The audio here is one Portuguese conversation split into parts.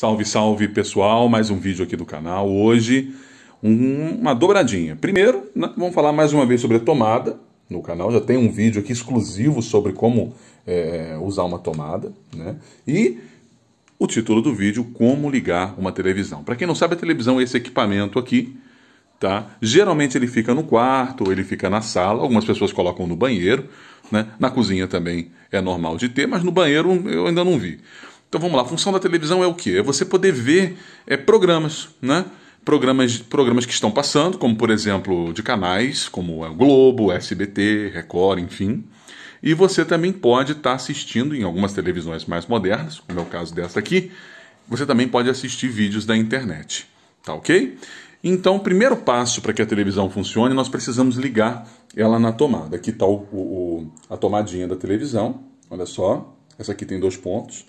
Salve, salve pessoal, mais um vídeo aqui do canal. Hoje, um, uma dobradinha. Primeiro, vamos falar mais uma vez sobre a tomada. No canal já tem um vídeo aqui exclusivo sobre como é, usar uma tomada, né? E o título do vídeo, como ligar uma televisão. Para quem não sabe, a televisão é esse equipamento aqui, tá? Geralmente ele fica no quarto, ele fica na sala, algumas pessoas colocam no banheiro, né? Na cozinha também é normal de ter, mas no banheiro eu ainda não vi. Então vamos lá, a função da televisão é o que? É você poder ver é, programas, né? Programas, programas que estão passando, como por exemplo de canais, como o Globo, SBT, Record, enfim. E você também pode estar tá assistindo em algumas televisões mais modernas, como é o caso dessa aqui. Você também pode assistir vídeos da internet, tá ok? Então, o primeiro passo para que a televisão funcione, nós precisamos ligar ela na tomada. Aqui está a tomadinha da televisão, olha só. Essa aqui tem dois pontos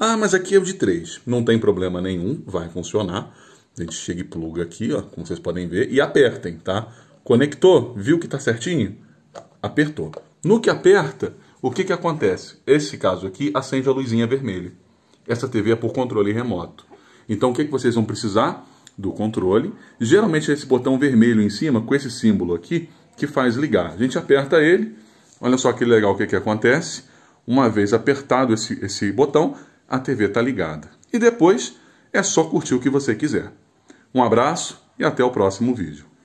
ah, mas aqui é o de 3. Não tem problema nenhum, vai funcionar. A gente chega e pluga aqui, ó, como vocês podem ver, e apertem, tá? Conectou, viu que está certinho? Apertou. No que aperta, o que, que acontece? Esse caso aqui acende a luzinha vermelha. Essa TV é por controle remoto. Então o que, que vocês vão precisar? Do controle. Geralmente é esse botão vermelho em cima, com esse símbolo aqui, que faz ligar. A gente aperta ele, olha só que legal o que, que acontece. Uma vez apertado esse, esse botão, a TV está ligada. E depois é só curtir o que você quiser. Um abraço e até o próximo vídeo.